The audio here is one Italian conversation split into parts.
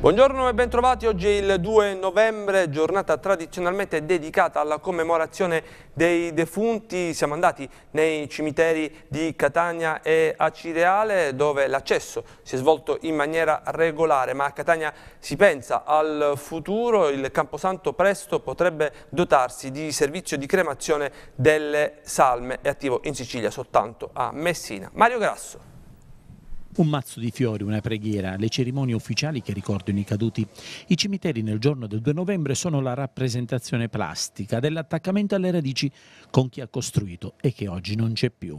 Buongiorno e bentrovati, oggi è il 2 novembre, giornata tradizionalmente dedicata alla commemorazione dei defunti. Siamo andati nei cimiteri di Catania e Acireale dove l'accesso si è svolto in maniera regolare, ma a Catania si pensa al futuro, il Camposanto presto potrebbe dotarsi di servizio di cremazione delle salme, è attivo in Sicilia soltanto a Messina. Mario Grasso. Un mazzo di fiori, una preghiera, le cerimonie ufficiali che ricordano i caduti. I cimiteri nel giorno del 2 novembre sono la rappresentazione plastica dell'attaccamento alle radici con chi ha costruito e che oggi non c'è più.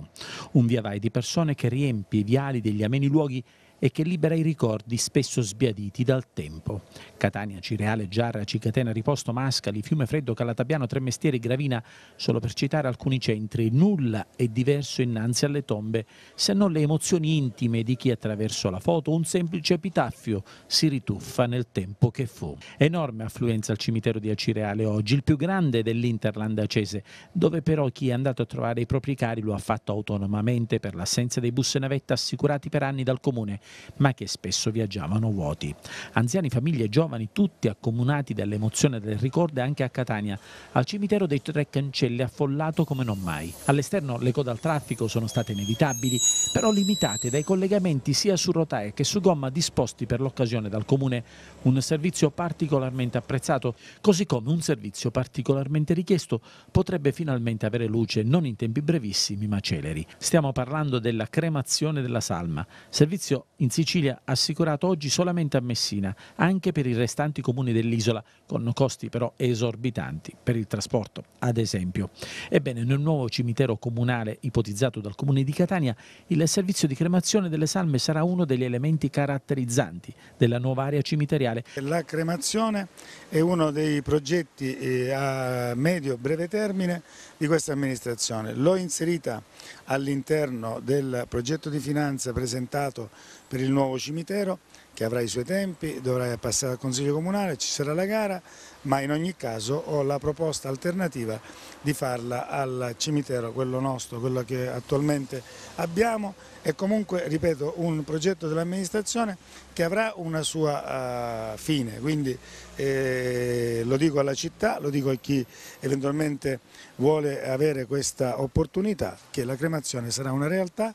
Un via vai di persone che riempie i viali degli ameni luoghi e che libera i ricordi spesso sbiaditi dal tempo. Catania, Cireale, Giarra, Cicatena, Riposto, Mascali, Fiume Freddo, Calatabiano, Tremestieri, Gravina, solo per citare alcuni centri, nulla è diverso innanzi alle tombe se non le emozioni intime di chi attraverso la foto un semplice epitaffio si rituffa nel tempo che fu. Enorme affluenza al cimitero di Acireale oggi, il più grande dell'Interland acese, dove però chi è andato a trovare i propri cari lo ha fatto autonomamente per l'assenza dei bus e navetta assicurati per anni dal comune ma che spesso viaggiavano vuoti. Anziani, famiglie e giovani, tutti accomunati dall'emozione del ricordo anche a Catania, al cimitero dei Tre Cancelli affollato come non mai. All'esterno le code al traffico sono state inevitabili, però limitate dai collegamenti sia su rotaia che su gomma disposti per l'occasione dal Comune, un servizio particolarmente apprezzato, così come un servizio particolarmente richiesto potrebbe finalmente avere luce non in tempi brevissimi ma celeri. Stiamo parlando della cremazione della salma, servizio in Sicilia assicurato oggi solamente a Messina, anche per i restanti comuni dell'isola, con costi però esorbitanti per il trasporto, ad esempio. Ebbene, nel nuovo cimitero comunale ipotizzato dal comune di Catania, il servizio di cremazione delle salme sarà uno degli elementi caratterizzanti della nuova area cimiteriale. La cremazione è uno dei progetti eh, a medio-breve termine di questa amministrazione. L'ho inserita all'interno del progetto di finanza presentato per il nuovo cimitero che avrà i suoi tempi, dovrà passare al Consiglio Comunale, ci sarà la gara, ma in ogni caso ho la proposta alternativa di farla al cimitero, quello nostro, quello che attualmente abbiamo, è comunque, ripeto, un progetto dell'amministrazione che avrà una sua uh, fine, quindi eh, lo dico alla città, lo dico a chi eventualmente vuole avere questa opportunità, che la cremazione sarà una realtà,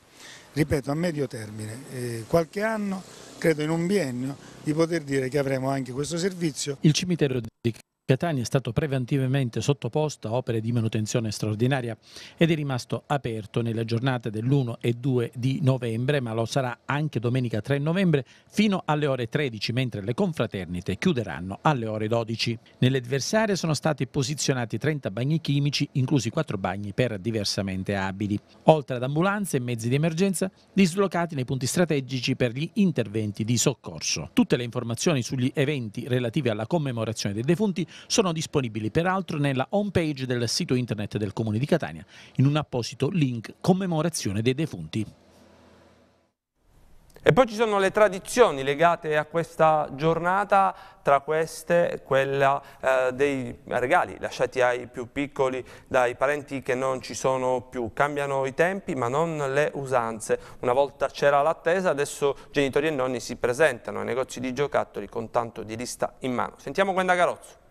ripeto, a medio termine, eh, qualche anno, credo in un biennio di poter dire che avremo anche questo servizio. Il cimitero Catania è stato preventivamente sottoposto a opere di manutenzione straordinaria ed è rimasto aperto nelle giornate dell'1 e 2 di novembre, ma lo sarà anche domenica 3 novembre fino alle ore 13, mentre le confraternite chiuderanno alle ore 12. Nelle diverse aree sono stati posizionati 30 bagni chimici, inclusi 4 bagni per diversamente abili, oltre ad ambulanze e mezzi di emergenza dislocati nei punti strategici per gli interventi di soccorso. Tutte le informazioni sugli eventi relativi alla commemorazione dei defunti sono disponibili peraltro nella homepage del sito internet del Comune di Catania in un apposito link commemorazione dei defunti. E poi ci sono le tradizioni legate a questa giornata, tra queste quella eh, dei regali lasciati ai più piccoli dai parenti che non ci sono più. Cambiano i tempi ma non le usanze. Una volta c'era l'attesa, adesso genitori e nonni si presentano ai negozi di giocattoli con tanto di lista in mano. Sentiamo Gwenda Garozzo.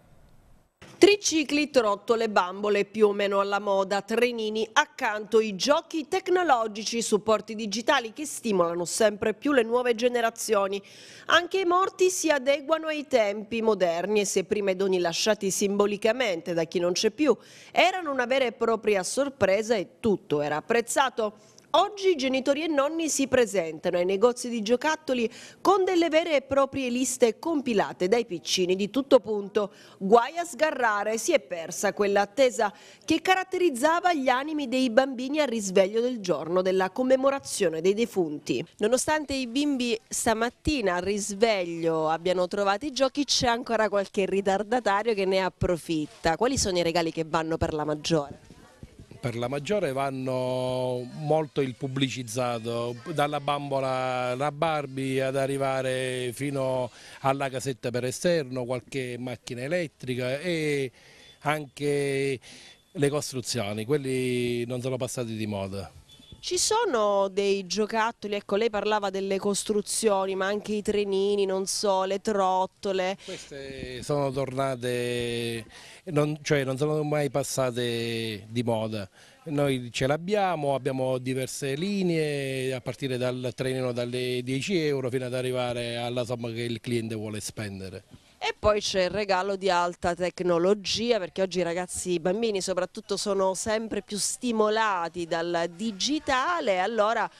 Tricicli, trottole, bambole più o meno alla moda, trenini, accanto i giochi tecnologici, supporti digitali che stimolano sempre più le nuove generazioni. Anche i morti si adeguano ai tempi moderni e se prima i doni lasciati simbolicamente da chi non c'è più erano una vera e propria sorpresa e tutto era apprezzato, Oggi genitori e nonni si presentano ai negozi di giocattoli con delle vere e proprie liste compilate dai piccini di tutto punto. Guai a sgarrare, si è persa quell'attesa che caratterizzava gli animi dei bambini al risveglio del giorno della commemorazione dei defunti. Nonostante i bimbi stamattina al risveglio abbiano trovato i giochi, c'è ancora qualche ritardatario che ne approfitta. Quali sono i regali che vanno per la maggiore? per la maggiore vanno molto il pubblicizzato, dalla bambola la Barbie ad arrivare fino alla casetta per esterno, qualche macchina elettrica e anche le costruzioni, quelli non sono passati di moda. Ci sono dei giocattoli, ecco lei parlava delle costruzioni, ma anche i trenini, non so, le trottole. Queste sono tornate, non, cioè non sono mai passate di moda. Noi ce l'abbiamo, abbiamo diverse linee a partire dal trenino dalle 10 euro fino ad arrivare alla somma che il cliente vuole spendere. E poi c'è il regalo di alta tecnologia perché oggi i ragazzi, i bambini soprattutto sono sempre più stimolati dal digitale, allora eh,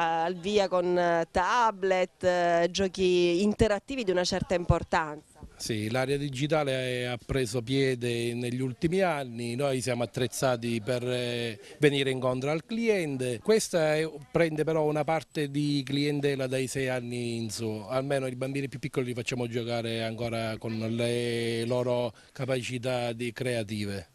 al via con eh, tablet, eh, giochi interattivi di una certa importanza. Sì, l'area digitale ha preso piede negli ultimi anni, noi siamo attrezzati per eh, venire incontro al cliente. Questa è, prende però una parte di clientela dai sei anni in su, almeno i bambini più piccoli li facciamo giocare ancora con le loro capacità creative.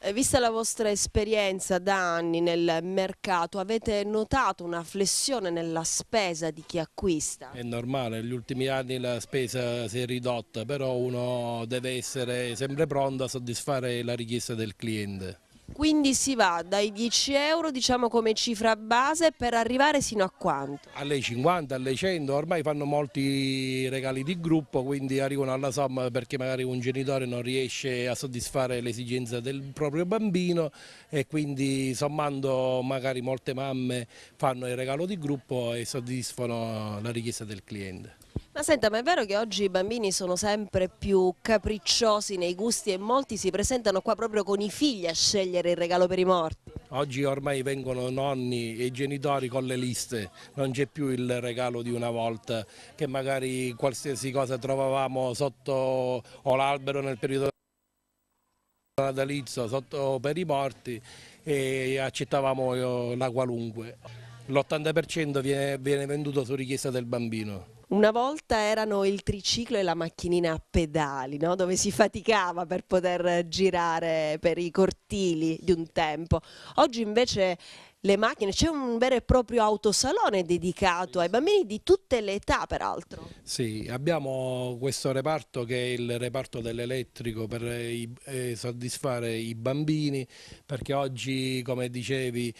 Eh, vista la vostra esperienza da anni nel mercato, avete notato una flessione nella spesa di chi acquista? È normale, negli ultimi anni la spesa si è ridotta, però uno deve essere sempre pronto a soddisfare la richiesta del cliente. Quindi si va dai 10 euro diciamo come cifra base per arrivare sino a quanto? Alle 50, alle 100, ormai fanno molti regali di gruppo quindi arrivano alla somma perché magari un genitore non riesce a soddisfare l'esigenza del proprio bambino e quindi sommando magari molte mamme fanno il regalo di gruppo e soddisfano la richiesta del cliente. Ma senta, ma è vero che oggi i bambini sono sempre più capricciosi nei gusti e molti si presentano qua proprio con i figli a scegliere il regalo per i morti? Oggi ormai vengono nonni e genitori con le liste, non c'è più il regalo di una volta che magari qualsiasi cosa trovavamo sotto o l'albero nel periodo natalizio, sotto per i morti e accettavamo eh, la qualunque. L'80% viene, viene venduto su richiesta del bambino. Una volta erano il triciclo e la macchinina a pedali, no? dove si faticava per poter girare per i cortili di un tempo. Oggi invece le macchine, c'è un vero e proprio autosalone dedicato ai bambini di tutte le età peraltro. Sì, abbiamo questo reparto che è il reparto dell'elettrico per eh, soddisfare i bambini perché oggi come dicevi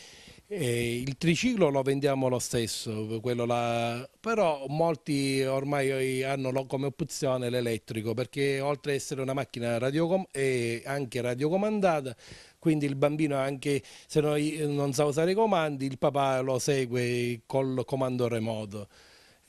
eh, il triciclo lo vendiamo lo stesso, là, però molti ormai hanno come opzione l'elettrico perché oltre ad essere una macchina radiocom è anche radiocomandata, quindi il bambino anche se non, non sa usare i comandi il papà lo segue col comando remoto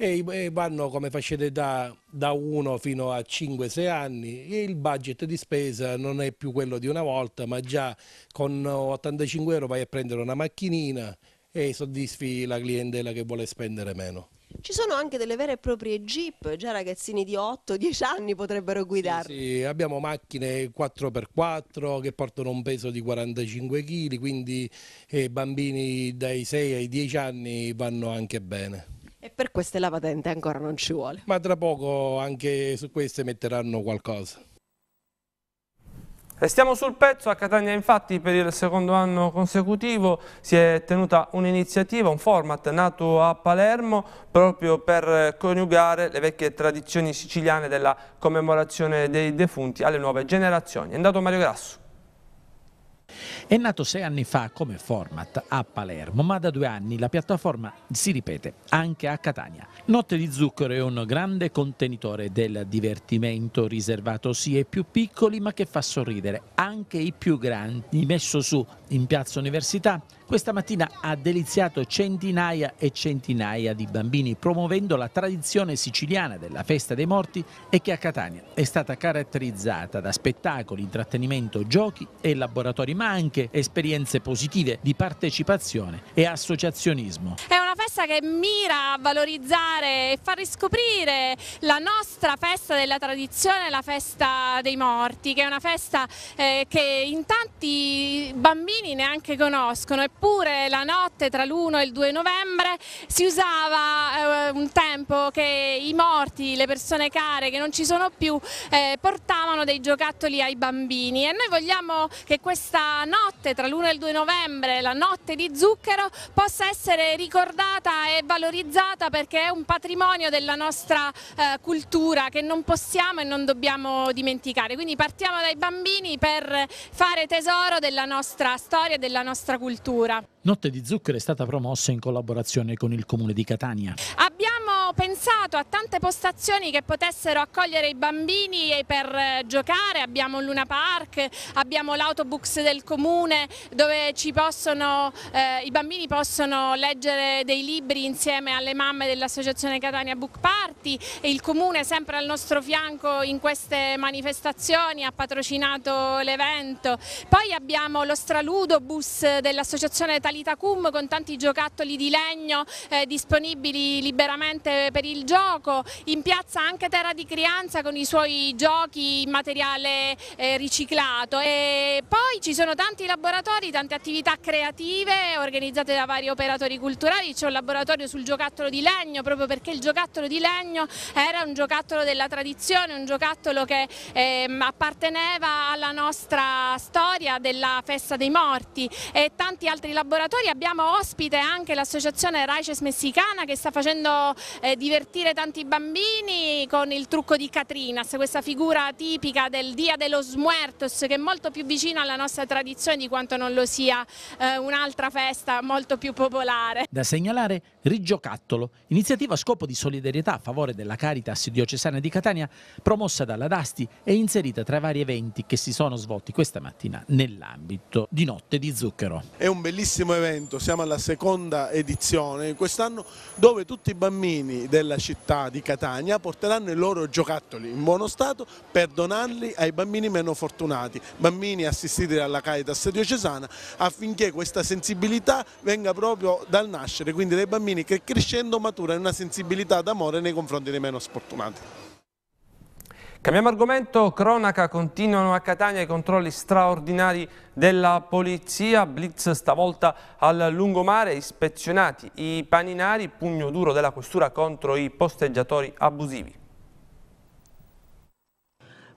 e vanno come fascette da, da 1 fino a 5-6 anni e il budget di spesa non è più quello di una volta ma già con 85 euro vai a prendere una macchinina e soddisfi la clientela che vuole spendere meno. Ci sono anche delle vere e proprie jeep, già ragazzini di 8-10 anni potrebbero guidarle. Sì, sì, abbiamo macchine 4x4 che portano un peso di 45 kg, quindi eh, bambini dai 6 ai 10 anni vanno anche bene. E per queste la patente ancora non ci vuole. Ma tra poco anche su queste metteranno qualcosa. Restiamo sul pezzo, a Catania infatti per il secondo anno consecutivo si è tenuta un'iniziativa, un format nato a Palermo proprio per coniugare le vecchie tradizioni siciliane della commemorazione dei defunti alle nuove generazioni. È andato Mario Grasso. È nato sei anni fa come format a Palermo, ma da due anni la piattaforma si ripete anche a Catania. Notte di Zucchero è un grande contenitore del divertimento riservato sia ai più piccoli, ma che fa sorridere anche i più grandi, messo su in Piazza Università questa mattina ha deliziato centinaia e centinaia di bambini promuovendo la tradizione siciliana della festa dei morti e che a Catania è stata caratterizzata da spettacoli, intrattenimento, giochi e laboratori, ma anche esperienze positive di partecipazione e associazionismo. È una festa che mira a valorizzare e far riscoprire la nostra festa della tradizione, la festa dei morti, che è una festa eh, che in tanti bambini neanche conoscono, eppure la notte tra l'1 e il 2 novembre si usava eh, un tempo che i morti, le persone care che non ci sono più, eh, portavano dei giocattoli ai bambini e noi vogliamo che questa notte tra l'1 e il 2 novembre, la notte di zucchero, possa essere ricordata rispettata e valorizzata perché è un patrimonio della nostra eh, cultura che non possiamo e non dobbiamo dimenticare. Quindi partiamo dai bambini per fare tesoro della nostra storia e della nostra cultura. Notte di zucchero è stata promossa in collaborazione con il Comune di Catania. Abbiamo pensato a tante postazioni che potessero accogliere i bambini per eh, giocare, abbiamo il Luna Park, abbiamo l'autobus del comune dove possono, eh, i bambini possono leggere dei libri insieme alle mamme dell'associazione Catania Book Party e il comune sempre al nostro fianco in queste manifestazioni ha patrocinato l'evento. Poi abbiamo lo straludobus dell'associazione Talitacum con tanti giocattoli di legno eh, disponibili liberamente eh, per il gioco, in piazza anche Terra di Crianza con i suoi giochi in materiale eh, riciclato e poi ci sono tanti laboratori, tante attività creative organizzate da vari operatori culturali, c'è un laboratorio sul giocattolo di legno proprio perché il giocattolo di legno era un giocattolo della tradizione, un giocattolo che ehm, apparteneva alla nostra storia della festa dei morti e tanti altri laboratori, abbiamo ospite anche l'associazione Raices Messicana che sta facendo eh, divertire tanti bambini con il trucco di Catrinas, questa figura tipica del Dia de los Muertos che è molto più vicina alla nostra tradizione di quanto non lo sia eh, un'altra festa molto più popolare. Da segnalare Riggiocattolo, iniziativa a scopo di solidarietà a favore della Caritas diocesana di Catania promossa dalla Dasti e inserita tra i vari eventi che si sono svolti questa mattina nell'ambito di Notte di Zucchero. È un bellissimo evento, siamo alla seconda edizione quest'anno dove tutti i bambini della città di Catania porteranno i loro giocattoli in buono stato per donarli ai bambini meno fortunati, bambini assistiti dalla Caritas diocesana affinché questa sensibilità venga proprio dal nascere, quindi dai bambini che crescendo maturano una sensibilità d'amore nei confronti dei meno sfortunati. Cambiamo argomento, cronaca, continuano a Catania i controlli straordinari della polizia, blitz stavolta al lungomare, ispezionati i paninari, pugno duro della questura contro i posteggiatori abusivi.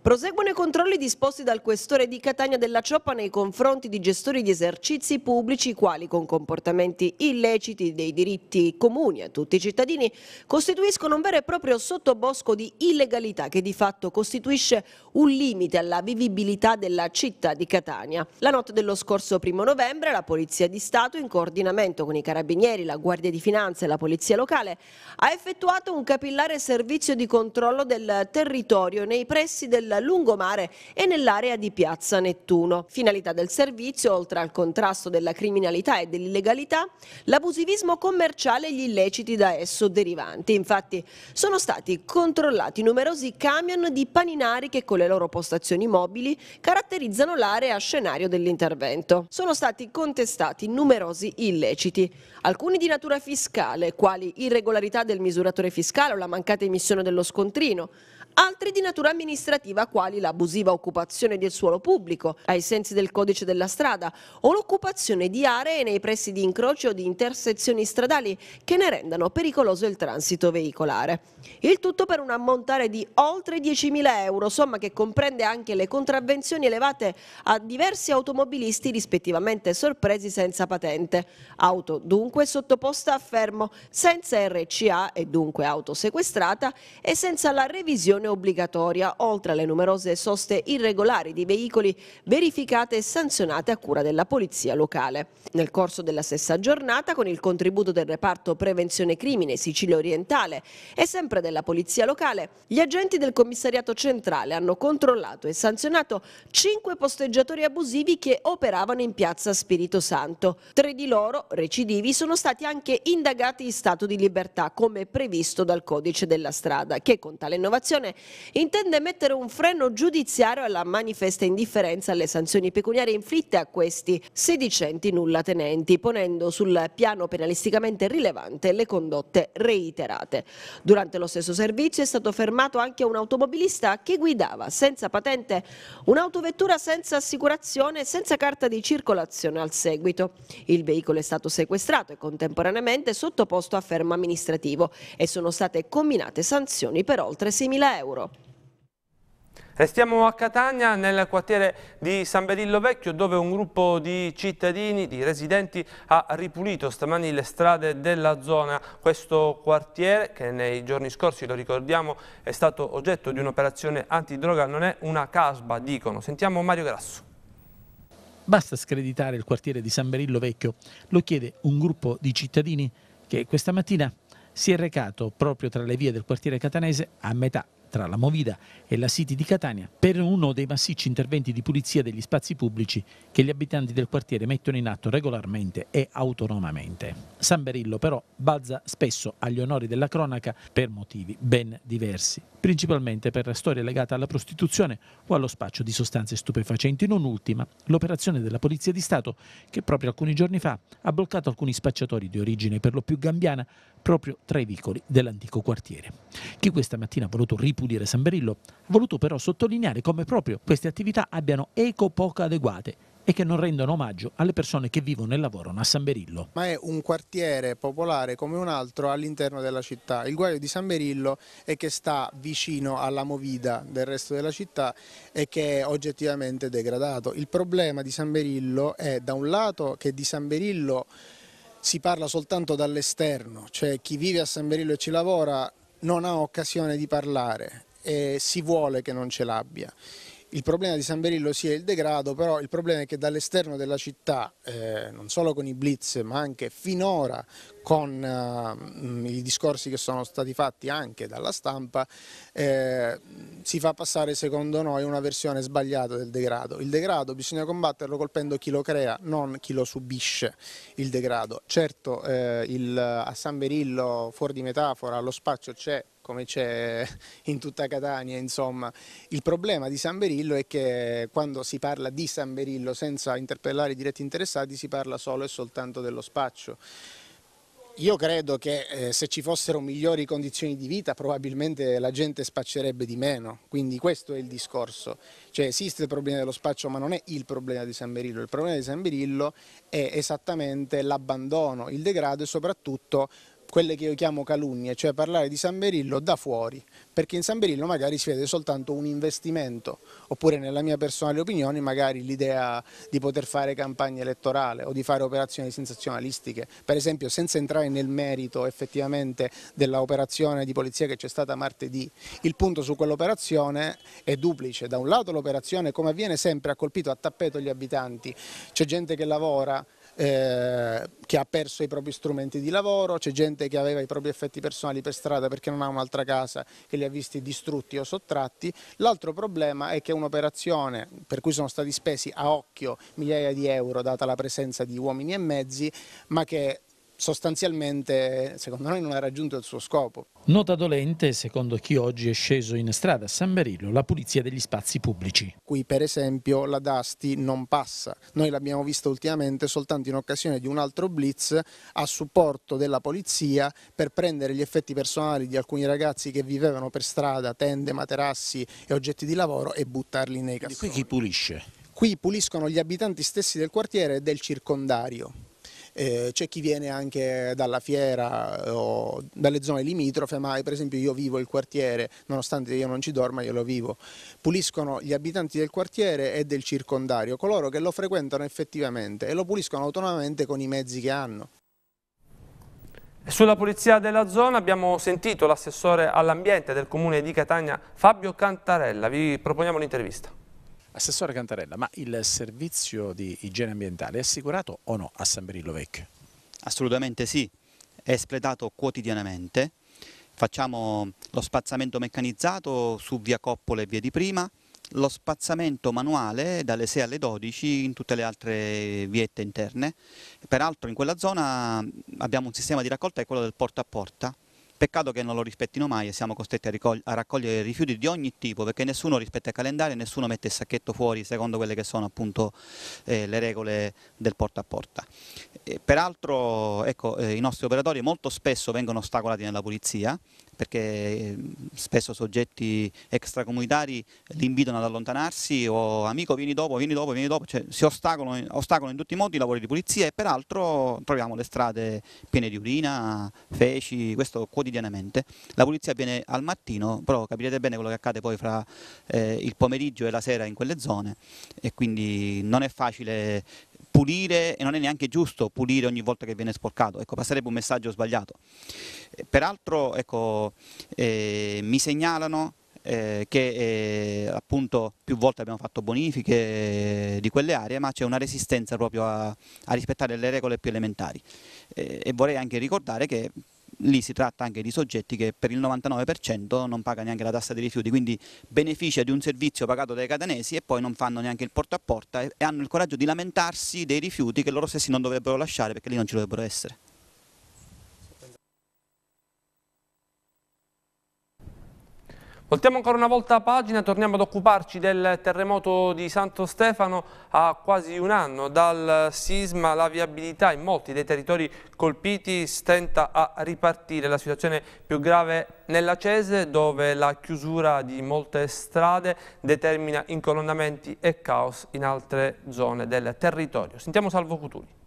Proseguono i controlli disposti dal questore di Catania della Cioppa nei confronti di gestori di esercizi pubblici quali con comportamenti illeciti dei diritti comuni a tutti i cittadini costituiscono un vero e proprio sottobosco di illegalità che di fatto costituisce un limite alla vivibilità della città di Catania. La notte dello scorso primo novembre la Polizia di Stato in coordinamento con i Carabinieri, la Guardia di Finanza e la Polizia Locale ha effettuato un capillare servizio di controllo del territorio nei pressi del lungomare e nell'area di Piazza Nettuno. Finalità del servizio, oltre al contrasto della criminalità e dell'illegalità, l'abusivismo commerciale e gli illeciti da esso derivanti. Infatti sono stati controllati numerosi camion di paninari che con le loro postazioni mobili caratterizzano l'area scenario dell'intervento. Sono stati contestati numerosi illeciti, alcuni di natura fiscale, quali irregolarità del misuratore fiscale o la mancata emissione dello scontrino, altri di natura amministrativa quali l'abusiva occupazione del suolo pubblico, ai sensi del codice della strada, o l'occupazione di aree nei pressi di incrocio o di intersezioni stradali che ne rendano pericoloso il transito veicolare. Il tutto per un ammontare di oltre 10.000 euro, somma che comprende anche le contravvenzioni elevate a diversi automobilisti rispettivamente sorpresi senza patente. Auto dunque sottoposta a fermo, senza RCA e dunque auto sequestrata e senza la revisione ispezione obbligatoria, oltre alle numerose soste irregolari di veicoli verificate e sanzionate a cura della polizia locale. Nel corso della stessa giornata, con il contributo del reparto Prevenzione Crimine Sicilia Orientale e sempre della polizia locale, gli agenti del commissariato centrale hanno controllato e sanzionato cinque posteggiatori abusivi che operavano in piazza Spirito Santo. Tre di loro, recidivi, sono stati anche indagati in stato di libertà, come previsto dal codice della strada, che con tale innovazione intende mettere un freno giudiziario alla manifesta indifferenza alle sanzioni pecuniarie inflitte a questi sedicenti nullatenenti, ponendo sul piano penalisticamente rilevante le condotte reiterate. Durante lo stesso servizio è stato fermato anche un automobilista che guidava senza patente un'autovettura senza assicurazione e senza carta di circolazione al seguito. Il veicolo è stato sequestrato e contemporaneamente sottoposto a fermo amministrativo e sono state combinate sanzioni per oltre 6.000 euro euro. Restiamo a Catania, nel quartiere di San Berillo Vecchio, dove un gruppo di cittadini, di residenti, ha ripulito stamani le strade della zona. Questo quartiere, che nei giorni scorsi, lo ricordiamo, è stato oggetto di un'operazione antidroga, non è una casba, dicono. Sentiamo Mario Grasso. Basta screditare il quartiere di San Berillo Vecchio, lo chiede un gruppo di cittadini che questa mattina si è recato proprio tra le vie del quartiere catanese a metà tra la Movida e la City di Catania per uno dei massicci interventi di pulizia degli spazi pubblici che gli abitanti del quartiere mettono in atto regolarmente e autonomamente. San Berillo però balza spesso agli onori della cronaca per motivi ben diversi principalmente per storie legate alla prostituzione o allo spaccio di sostanze stupefacenti, non ultima l'operazione della Polizia di Stato che proprio alcuni giorni fa ha bloccato alcuni spacciatori di origine per lo più gambiana proprio tra i vicoli dell'antico quartiere. Chi questa mattina ha voluto ripulire San Berillo ha voluto però sottolineare come proprio queste attività abbiano eco poco adeguate e che non rendono omaggio alle persone che vivono e lavorano a San Berillo. Ma è un quartiere popolare come un altro all'interno della città. Il guaio di San Berillo è che sta vicino alla movida del resto della città e che è oggettivamente degradato. Il problema di San Berillo è da un lato che di San Berillo si parla soltanto dall'esterno, cioè chi vive a San Berillo e ci lavora non ha occasione di parlare e si vuole che non ce l'abbia. Il problema di San Berillo sia il degrado, però il problema è che dall'esterno della città, eh, non solo con i blitz, ma anche finora con eh, i discorsi che sono stati fatti anche dalla stampa, eh, si fa passare secondo noi una versione sbagliata del degrado. Il degrado bisogna combatterlo colpendo chi lo crea, non chi lo subisce il degrado. Certo eh, il, a San Berillo, fuori di metafora, allo spazio c'è come c'è in tutta Catania, insomma. Il problema di San Berillo è che quando si parla di San Berillo senza interpellare i diretti interessati si parla solo e soltanto dello spaccio. Io credo che eh, se ci fossero migliori condizioni di vita probabilmente la gente spaccerebbe di meno, quindi questo è il discorso. Cioè esiste il problema dello spaccio ma non è il problema di San Berillo, il problema di San Berillo è esattamente l'abbandono, il degrado e soprattutto quelle che io chiamo calunnie, cioè parlare di San Berillo da fuori, perché in San Berillo magari si vede soltanto un investimento, oppure nella mia personale opinione magari l'idea di poter fare campagna elettorale o di fare operazioni sensazionalistiche, per esempio senza entrare nel merito effettivamente dell'operazione di polizia che c'è stata martedì, il punto su quell'operazione è duplice, da un lato l'operazione come avviene sempre ha colpito a tappeto gli abitanti, c'è gente che lavora, eh, che ha perso i propri strumenti di lavoro, c'è gente che aveva i propri effetti personali per strada perché non ha un'altra casa che li ha visti distrutti o sottratti. L'altro problema è che un'operazione per cui sono stati spesi a occhio migliaia di euro data la presenza di uomini e mezzi, ma che sostanzialmente secondo noi non ha raggiunto il suo scopo. Nota dolente, secondo chi oggi è sceso in strada a San Berillo, la pulizia degli spazi pubblici. Qui per esempio la Dasti non passa, noi l'abbiamo vista ultimamente soltanto in occasione di un altro blitz a supporto della polizia per prendere gli effetti personali di alcuni ragazzi che vivevano per strada, tende, materassi e oggetti di lavoro e buttarli nei cassoni. Qui chi pulisce? Qui puliscono gli abitanti stessi del quartiere e del circondario eh, c'è chi viene anche dalla fiera eh, o dalle zone limitrofe, ma per esempio io vivo il quartiere, nonostante io non ci dorma io lo vivo. Puliscono gli abitanti del quartiere e del circondario, coloro che lo frequentano effettivamente e lo puliscono autonomamente con i mezzi che hanno. Sulla pulizia della zona abbiamo sentito l'assessore all'ambiente del comune di Catania Fabio Cantarella, vi proponiamo l'intervista. Assessore Cantarella, ma il servizio di igiene ambientale è assicurato o no a San Berillo Vecchio? Assolutamente sì, è espletato quotidianamente. Facciamo lo spazzamento meccanizzato su via Coppola e via di Prima, lo spazzamento manuale dalle 6 alle 12 in tutte le altre viette interne. Peraltro in quella zona abbiamo un sistema di raccolta che è quello del porta a porta, Peccato che non lo rispettino mai e siamo costretti a, a, raccogliere rifiuti di ogni tipo perché nessuno rispetta il calendario, nessuno mette il sacchetto fuori secondo quelle che sono appunto eh, le regole del porta a porta. E peraltro ecco, eh, i nostri operatori molto spesso vengono ostacolati nella pulizia perché ehm, spesso soggetti extracomunitari li invitano ad allontanarsi o amico vieni dopo, vieni dopo, vieni dopo, cioè, si ostacolano, ostacolano in tutti i modi i lavori di pulizia e peraltro troviamo le strade piene di urina, feci, questo quotidianamente. La pulizia avviene al mattino, però capirete bene quello che accade poi fra eh, il pomeriggio e la sera in quelle zone e quindi non è facile pulire e non è neanche giusto pulire ogni volta che viene sporcato, ecco, passerebbe un messaggio sbagliato. Eh, peraltro ecco, eh, mi segnalano eh, che eh, appunto più volte abbiamo fatto bonifiche eh, di quelle aree, ma c'è una resistenza proprio a, a rispettare le regole più elementari. Eh, e vorrei anche ricordare che lì si tratta anche di soggetti che per il 99% non pagano neanche la tassa dei rifiuti, quindi beneficia di un servizio pagato dai catanesi e poi non fanno neanche il porta a porta e hanno il coraggio di lamentarsi dei rifiuti che loro stessi non dovrebbero lasciare perché lì non ci dovrebbero essere. Voltiamo ancora una volta pagina, torniamo ad occuparci del terremoto di Santo Stefano a quasi un anno dal sisma, la viabilità in molti dei territori colpiti stenta a ripartire, la situazione più grave nella Cese dove la chiusura di molte strade determina incolonnamenti e caos in altre zone del territorio. Sentiamo Salvo Cutuli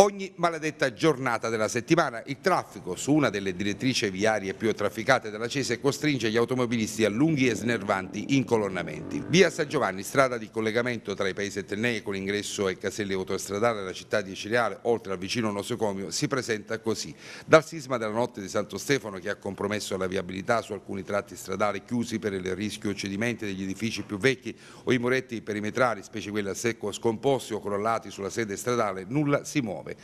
ogni maledetta giornata della settimana. Il traffico su una delle direttrici viarie più trafficate della Cese costringe gli automobilisti a lunghi e snervanti incolonnamenti. Via San Giovanni, strada di collegamento tra i paesi etnei con ingresso ai caselli autostradali della città di Cireale, oltre al vicino nosocomio, si presenta così. Dal sisma della notte di Santo Stefano che ha compromesso la viabilità su alcuni tratti stradali chiusi per il rischio cedimenti degli edifici più vecchi o i muretti perimetrali, specie quelli a secco scomposti o crollati sulla sede stradale, nulla si muove. 2009.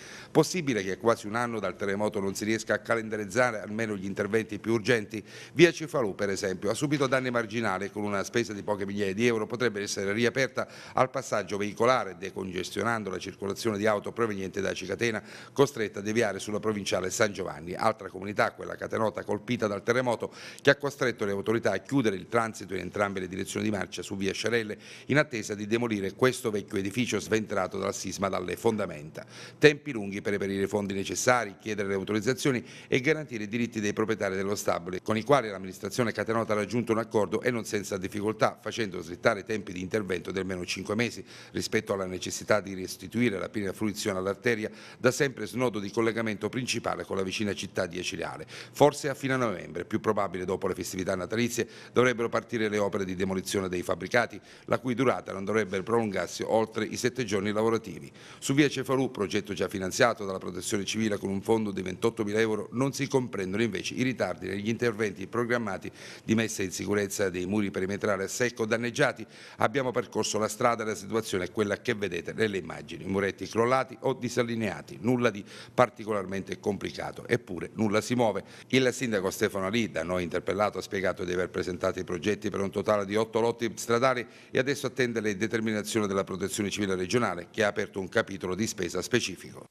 Possibile che a quasi un anno dal terremoto non si riesca a calendarizzare almeno gli interventi più urgenti? Via Cefalù, per esempio, ha subito danni marginali e con una spesa di poche migliaia di euro potrebbe essere riaperta al passaggio veicolare, decongestionando la circolazione di auto proveniente da Cicatena, costretta a deviare sulla provinciale San Giovanni, altra comunità, quella catenota colpita dal terremoto, che ha costretto le autorità a chiudere il transito in entrambe le direzioni di marcia su via Sciarelle in attesa di demolire questo vecchio edificio sventrato dal sisma dalle fondamenta. Tempi tempi lunghi per reperire i fondi necessari, chiedere le autorizzazioni e garantire i diritti dei proprietari dello stabile, con i quali l'amministrazione Catenota ha raggiunto un accordo e non senza difficoltà, facendo slittare i tempi di intervento del meno 5 mesi rispetto alla necessità di restituire la piena fruizione all'arteria, da sempre snodo di collegamento principale con la vicina città di Acireale. Forse a fine novembre, più probabile dopo le festività natalizie, dovrebbero partire le opere di demolizione dei fabbricati, la cui durata non dovrebbe prolungarsi oltre i sette giorni lavorativi. Su via Cefalù, progetto già finanziato dalla protezione civile con un fondo di 28 mila euro, non si comprendono invece i ritardi negli interventi programmati di messa in sicurezza dei muri perimetrali a secco danneggiati. Abbiamo percorso la strada, e la situazione è quella che vedete nelle immagini, muretti crollati o disallineati, nulla di particolarmente complicato, eppure nulla si muove. Il sindaco Stefano Alì, da noi interpellato, ha spiegato di aver presentato i progetti per un totale di 8 lotti stradali e adesso attende le determinazioni della protezione civile regionale che ha aperto un capitolo di spesa specifico scientifico.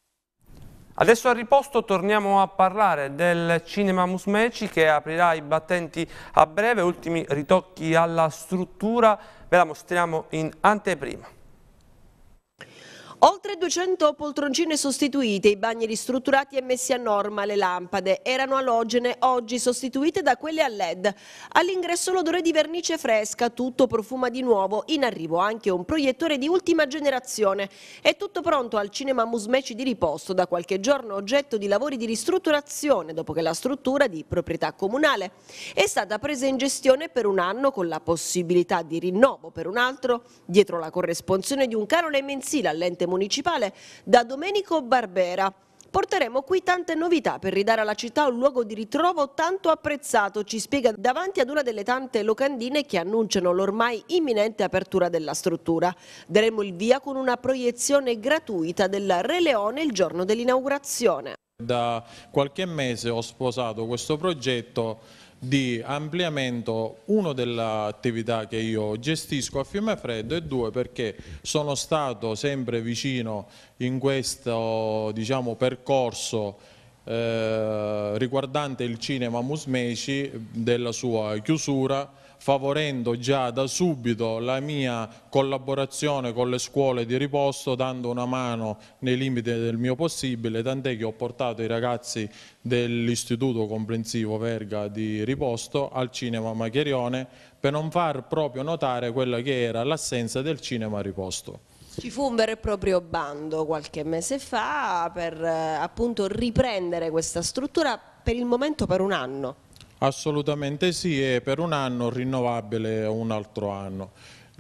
Adesso al riposto torniamo a parlare del cinema Musmeci che aprirà i battenti a breve, ultimi ritocchi alla struttura, ve la mostriamo in anteprima. Oltre 200 poltroncine sostituite, i bagni ristrutturati e messi a norma, le lampade erano alogene, oggi sostituite da quelle a led. All'ingresso l'odore di vernice fresca, tutto profuma di nuovo, in arrivo anche un proiettore di ultima generazione. È tutto pronto al cinema Musmeci di Riposto, da qualche giorno oggetto di lavori di ristrutturazione, dopo che la struttura di proprietà comunale è stata presa in gestione per un anno con la possibilità di rinnovo per un altro, dietro la corresponsione di un canone mensile all'ente municipale municipale da Domenico Barbera. Porteremo qui tante novità per ridare alla città un luogo di ritrovo tanto apprezzato, ci spiega davanti ad una delle tante locandine che annunciano l'ormai imminente apertura della struttura. Daremo il via con una proiezione gratuita del Re Leone il giorno dell'inaugurazione. Da qualche mese ho sposato questo progetto di ampliamento, uno dell'attività che io gestisco a Fiume Freddo e due perché sono stato sempre vicino in questo diciamo, percorso eh, riguardante il cinema Musmeci della sua chiusura favorendo già da subito la mia collaborazione con le scuole di riposto, dando una mano nei limiti del mio possibile, tant'è che ho portato i ragazzi dell'Istituto Comprensivo Verga di Riposto al cinema Macherione per non far proprio notare quella che era l'assenza del cinema riposto. Ci fu un vero e proprio bando qualche mese fa per eh, appunto riprendere questa struttura per il momento per un anno. Assolutamente sì, è per un anno rinnovabile un altro anno.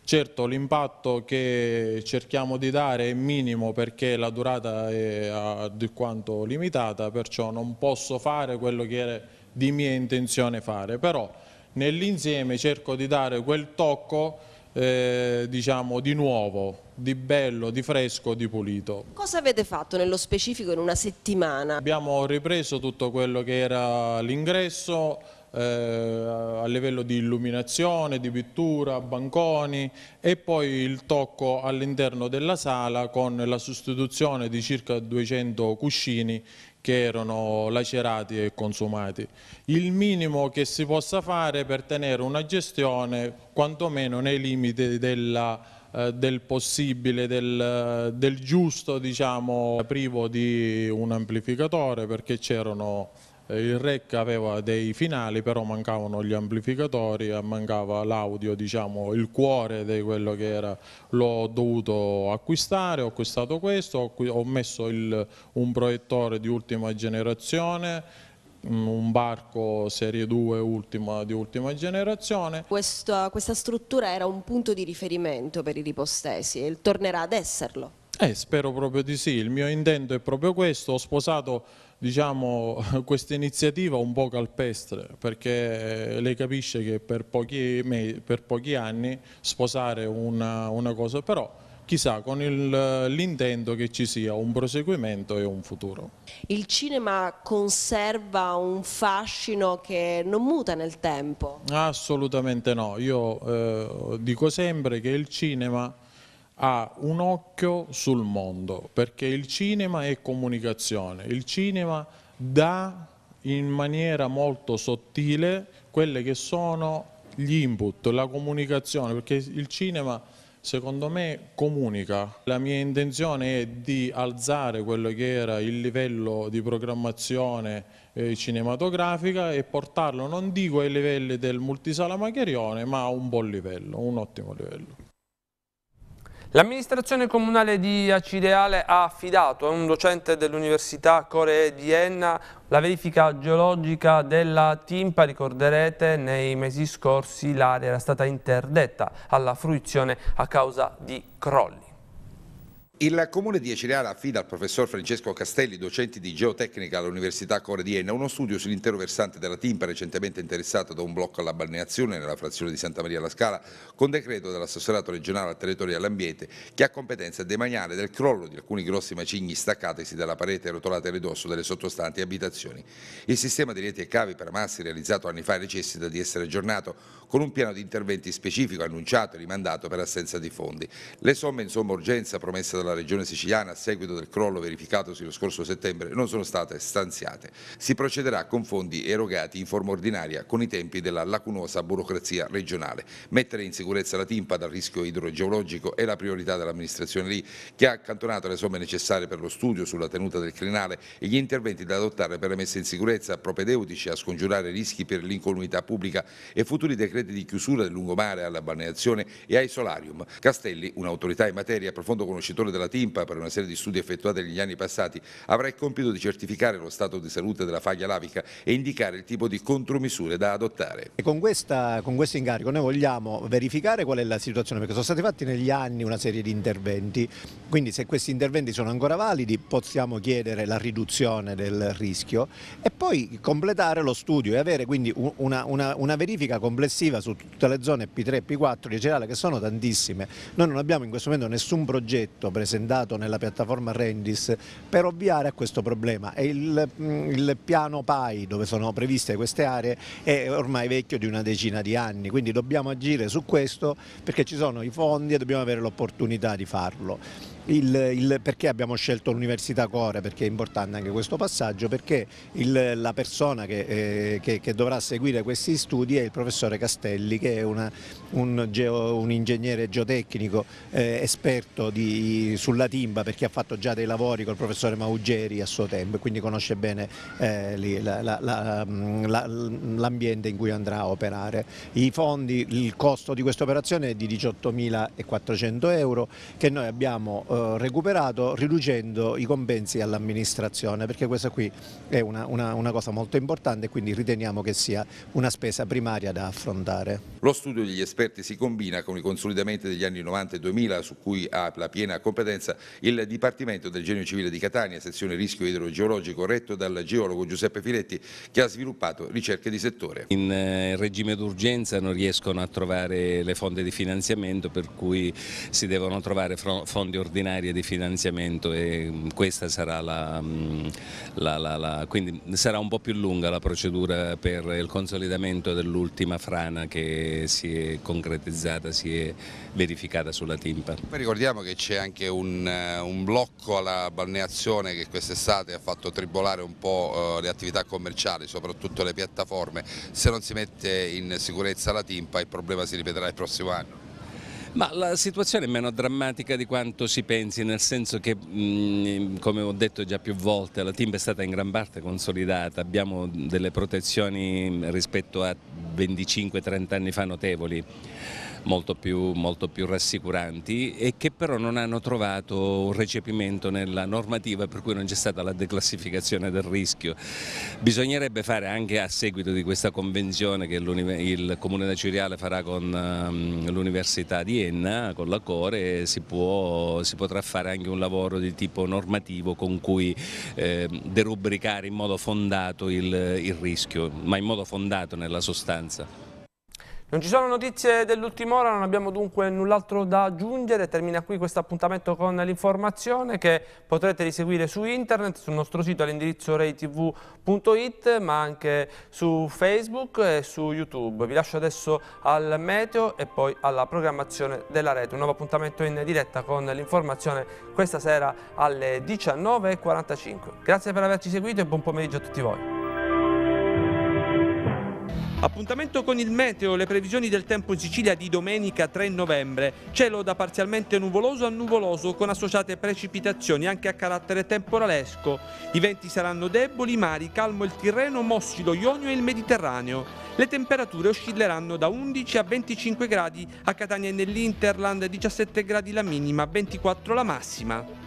Certo l'impatto che cerchiamo di dare è minimo perché la durata è di quanto limitata, perciò non posso fare quello che era di mia intenzione fare, però nell'insieme cerco di dare quel tocco eh, diciamo di nuovo, di bello, di fresco, di pulito. Cosa avete fatto nello specifico in una settimana? Abbiamo ripreso tutto quello che era l'ingresso, eh, a livello di illuminazione, di pittura, banconi e poi il tocco all'interno della sala con la sostituzione di circa 200 cuscini che erano lacerati e consumati. Il minimo che si possa fare per tenere una gestione quantomeno nei limiti della, eh, del possibile, del, del giusto, diciamo, privo di un amplificatore perché c'erano eh, il REC aveva dei finali però mancavano gli amplificatori mancava l'audio diciamo il cuore di quello che era l'ho dovuto acquistare ho acquistato questo ho, messo il, un proiettore di ultima generazione mm, un barco serie 2 ultima, di ultima generazione. Questa, questa struttura era un punto di riferimento per i ripostesi e tornerà ad esserlo? Eh, spero proprio di sì, il mio intento è proprio questo, ho sposato diciamo, questa iniziativa un po' calpestre, perché eh, lei capisce che per pochi, per pochi anni sposare una, una, cosa, però chissà con l'intento che ci sia un proseguimento e un futuro. Il cinema conserva un fascino che non muta nel tempo? Assolutamente no, io eh, dico sempre che il cinema ha un occhio sul mondo, perché il cinema è comunicazione, il cinema dà in maniera molto sottile quelle che sono gli input, la comunicazione, perché il cinema secondo me comunica. La mia intenzione è di alzare quello che era il livello di programmazione eh, cinematografica e portarlo, non dico ai livelli del multisala Macherione, ma a un buon livello, un ottimo livello. L'amministrazione comunale di Acireale ha affidato a un docente dell'Università Coree di Enna la verifica geologica della Timpa. Ricorderete, nei mesi scorsi l'area era stata interdetta alla fruizione a causa di crolli. Il Comune di Ecireale affida al professor Francesco Castelli, docente di geotecnica all'Università Core di Enna, uno studio sull'intero versante della Timpa recentemente interessato da un blocco alla balneazione nella frazione di Santa Maria la Scala con decreto dell'assessorato regionale al territorio e all'ambiente che ha competenza demaniale del crollo di alcuni grossi macigni staccatesi dalla parete rotolata a ridosso delle sottostanti abitazioni. Il sistema di reti e cavi per massi realizzato anni fa necessita di essere aggiornato con un piano di interventi specifico annunciato e rimandato per assenza di fondi. Le somme insomma urgenza promessa dalla dalla Regione Siciliana a seguito del crollo verificatosi lo scorso settembre non sono state stanziate. Si procederà con fondi erogati in forma ordinaria con i tempi della lacunosa burocrazia regionale. Mettere in sicurezza la Timpa dal rischio idrogeologico è la priorità dell'amministrazione lì che ha accantonato le somme necessarie per lo studio sulla tenuta del crinale e gli interventi da adottare per la messa in sicurezza propedeutici a scongiurare rischi per l'incolumità pubblica e futuri decreti di chiusura del lungomare alla balneazione e ai solarium. Castelli, un'autorità in materia profondo conoscitore della dalla TIMPA per una serie di studi effettuati negli anni passati avrà il compito di certificare lo stato di salute della faglia lavica e indicare il tipo di contromisure da adottare. E con, questa, con questo incarico noi vogliamo verificare qual è la situazione perché sono stati fatti negli anni una serie di interventi, quindi se questi interventi sono ancora validi possiamo chiedere la riduzione del rischio e poi completare lo studio e avere quindi una, una, una verifica complessiva su tutte le zone P3 e P4 di generale che sono tantissime. Noi non abbiamo in questo momento nessun progetto per presentato nella piattaforma Rendis per ovviare a questo problema e il, mm, il piano PAI dove sono previste queste aree è ormai vecchio di una decina di anni, quindi dobbiamo agire su questo perché ci sono i fondi e dobbiamo avere l'opportunità di farlo. Il, il, perché abbiamo scelto l'Università Core? Perché è importante anche questo passaggio, perché il, la persona che, eh, che, che, dovrà seguire questi studi è il professore Castelli che è una, un, geo, un, ingegnere geotecnico eh, esperto di, sulla timba perché ha fatto già dei lavori col professore Maugeri a suo tempo e quindi conosce bene eh, l'ambiente la, la, la, mm, in cui andrà a operare. I fondi, il costo di questa operazione è di 18.400 euro che noi abbiamo eh, recuperato riducendo i compensi all'amministrazione perché questa qui è una, una, una cosa molto importante e quindi riteniamo che sia una spesa primaria da affrontare. Lo studio degli esperti si combina con i consolidamenti degli anni 90 e 2000 su cui ha la piena competenza il Dipartimento del Genio Civile di Catania, sezione rischio idrogeologico retto dal geologo Giuseppe Filetti che ha sviluppato ricerche di settore. In eh, regime d'urgenza non riescono a trovare le fonde di finanziamento per cui si devono trovare fondi ordinari straordinaria di finanziamento e mm, questa sarà la, mm, la, la, la quindi sarà un po' più lunga la procedura per il consolidamento dell'ultima frana che si è concretizzata, si è verificata sulla Timpa. Poi ricordiamo che c'è anche un, eh, un, blocco alla balneazione che quest'estate ha fatto tribolare un po' eh, le attività commerciali, soprattutto le piattaforme, se non si mette in sicurezza la Timpa il problema si ripeterà il prossimo anno. Ma la situazione è meno drammatica di quanto si pensi, nel senso che, mm, come ho detto già più volte, la timba è stata in gran parte consolidata, abbiamo delle protezioni rispetto a 25-30 anni fa notevoli molto più, molto più rassicuranti e che però non hanno trovato un recepimento nella normativa per cui non c'è stata la declassificazione del rischio. Bisognerebbe fare anche a seguito di questa convenzione che il Comune da Ciriale farà con ehm, l'Università di Enna, con la Core, si, può, si, potrà fare anche un lavoro di tipo normativo con cui eh, derubricare in modo fondato il, il rischio, ma in modo fondato nella sostanza. Non ci sono notizie dell'ultima ora, non abbiamo dunque null'altro da aggiungere. Termina qui questo appuntamento con l'informazione che potrete riseguire su internet, sul nostro sito all'indirizzo reitv.it, ma anche su Facebook e su YouTube. Vi lascio adesso al meteo e poi alla programmazione della rete. Un nuovo appuntamento in diretta con l'informazione questa sera alle 19.45. Grazie per averci seguito e buon pomeriggio a tutti voi. Appuntamento con il meteo, le previsioni del tempo in Sicilia di domenica 3 novembre. Cielo da parzialmente nuvoloso a nuvoloso con associate precipitazioni anche a carattere temporalesco. I venti saranno deboli, i mari, calmo il Tirreno, mossi lo Ionio e il Mediterraneo. Le temperature oscilleranno da 11 a 25 gradi a Catania e nell'Interland, 17 gradi la minima, 24 la massima.